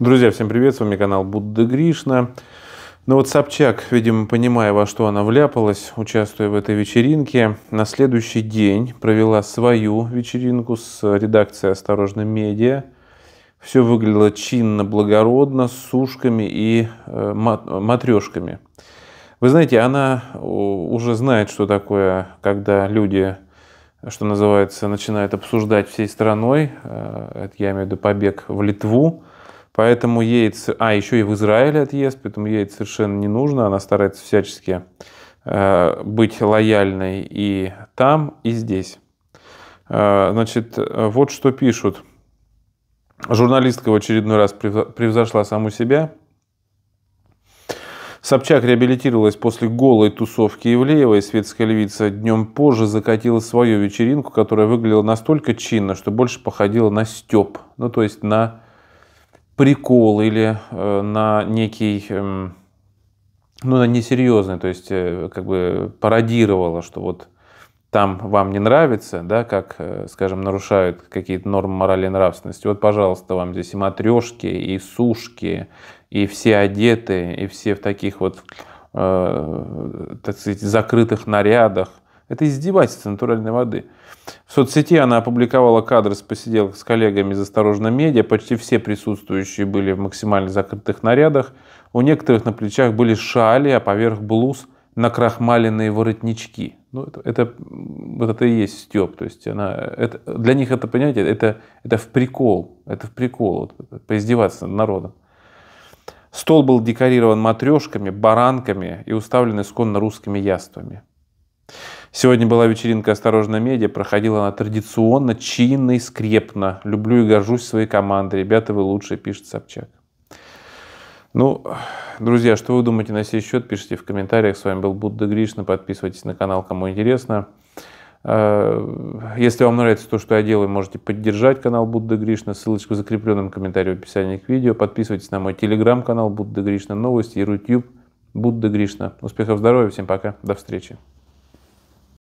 Друзья, всем привет, с вами канал Будда Гришна. Ну вот Собчак, видимо, понимая, во что она вляпалась, участвуя в этой вечеринке, на следующий день провела свою вечеринку с редакцией «Осторожно, медиа». Все выглядело чинно, благородно, с сушками и э, матрешками. Вы знаете, она уже знает, что такое, когда люди что называется, начинают обсуждать всей страной, э, это я имею в виду побег в Литву, Поэтому едет, а еще и в Израиле отъезд, поэтому ей это совершенно не нужно. Она старается всячески э, быть лояльной и там, и здесь. Э, значит, вот что пишут. Журналистка в очередной раз превзошла саму себя. Собчак реабилитировалась после голой тусовки Ивлеева и светская львица днем позже закатила свою вечеринку, которая выглядела настолько чинно, что больше походила на степ, ну то есть на прикол или э, на некий эм, ну, на несерьезный, то есть э, как бы пародировала, что вот там вам не нравится, да, как, э, скажем, нарушают какие-то нормы морали и нравственности. Вот, пожалуйста, вам здесь и матрешки, и сушки, и все одеты, и все в таких вот, э, так сказать, закрытых нарядах, это издевательство натуральной воды. В соцсети она опубликовала кадры с посиделок с коллегами из «Осторожно, медиа». Почти все присутствующие были в максимально закрытых нарядах. У некоторых на плечах были шали, а поверх блуз накрахмаленные воротнички. Ну, это, это, вот это и есть степ. То есть она, это, для них это, понятие это, это в прикол. Это в прикол, вот, поиздеваться над народом. Стол был декорирован матрешками, баранками и уставлен исконно русскими яствами. Сегодня была вечеринка «Осторожно, медиа». Проходила она традиционно, чинно и скрепно. Люблю и горжусь своей командой. Ребята, вы лучшие, пишет Собчак. Ну, друзья, что вы думаете на сей счет, пишите в комментариях. С вами был Будда Гришна. Подписывайтесь на канал, кому интересно. Э, если вам нравится то, что я делаю, можете поддержать канал Будда Гришна. Ссылочку в закрепленном комментарии в описании к видео. Подписывайтесь на мой телеграм-канал Будда Гришна Новости и YouTube Будда Гришна. Успехов, здоровья, всем пока, до встречи.